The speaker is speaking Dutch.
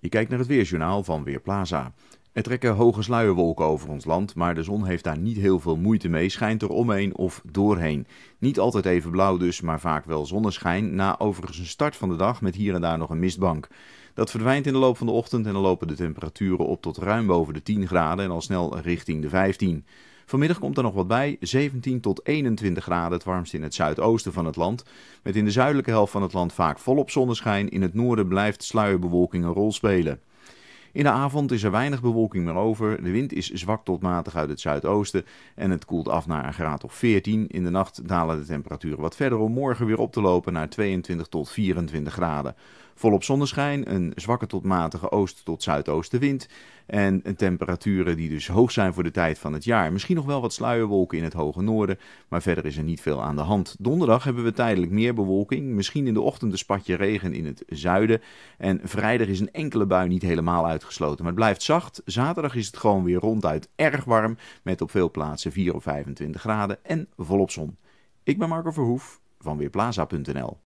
Je kijkt naar het weerjournaal van Weerplaza. Er trekken hoge sluierwolken over ons land, maar de zon heeft daar niet heel veel moeite mee, schijnt er omheen of doorheen. Niet altijd even blauw dus, maar vaak wel zonneschijn, na overigens een start van de dag met hier en daar nog een mistbank. Dat verdwijnt in de loop van de ochtend en dan lopen de temperaturen op tot ruim boven de 10 graden en al snel richting de 15. Vanmiddag komt er nog wat bij, 17 tot 21 graden, het warmst in het zuidoosten van het land. Met in de zuidelijke helft van het land vaak volop zonneschijn, in het noorden blijft sluierbewolking een rol spelen. In de avond is er weinig bewolking meer over. De wind is zwak tot matig uit het zuidoosten en het koelt af naar een graad of 14. In de nacht dalen de temperaturen wat verder om morgen weer op te lopen naar 22 tot 24 graden. Volop zonneschijn, een zwakke tot matige oost- tot zuidoostenwind. En temperaturen die dus hoog zijn voor de tijd van het jaar. Misschien nog wel wat sluierwolken in het hoge noorden, maar verder is er niet veel aan de hand. Donderdag hebben we tijdelijk meer bewolking. Misschien in de ochtend een spatje regen in het zuiden. En vrijdag is een enkele bui niet helemaal uitgekomen het blijft zacht. Zaterdag is het gewoon weer ronduit erg warm. Met op veel plaatsen 4 of 25 graden en volop zon. Ik ben Marco Verhoef van Weerplaza.nl.